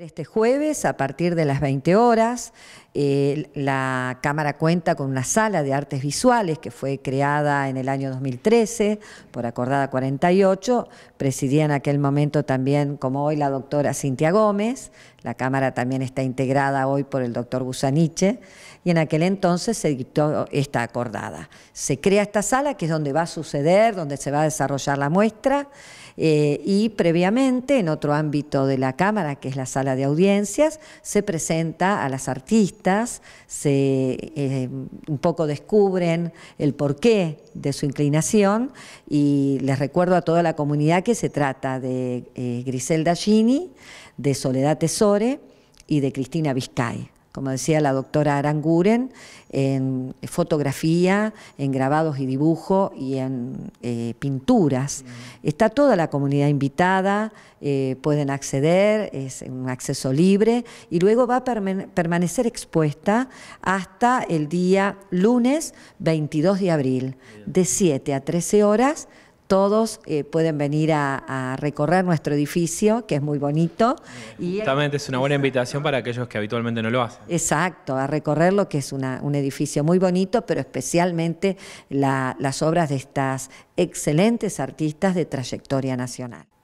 Este jueves a partir de las 20 horas eh, la Cámara cuenta con una sala de artes visuales que fue creada en el año 2013 por acordada 48. Presidía en aquel momento también, como hoy, la doctora Cintia Gómez. La Cámara también está integrada hoy por el doctor Busaniche. Y en aquel entonces se dictó esta acordada. Se crea esta sala que es donde va a suceder, donde se va a desarrollar la muestra. Eh, y previamente, en otro ámbito de la Cámara, que es la sala de audiencias, se presenta a las artistas se eh, un poco descubren el porqué de su inclinación y les recuerdo a toda la comunidad que se trata de eh, Griselda Gini, de Soledad Tesore y de Cristina Vizcay como decía la doctora Aranguren, en fotografía, en grabados y dibujo y en eh, pinturas. Mm. Está toda la comunidad invitada, eh, pueden acceder, es un acceso libre y luego va a permanecer expuesta hasta el día lunes 22 de abril, de 7 a 13 horas todos eh, pueden venir a, recorrer nuestro edificio, que es muy bonito. Y es una buena invitación para aquellos que habitualmente no lo hacen. Exacto, a recorrerlo, que es un edificio muy bonito, pero especialmente las obras de estas excelentes artistas de trayectoria nacional.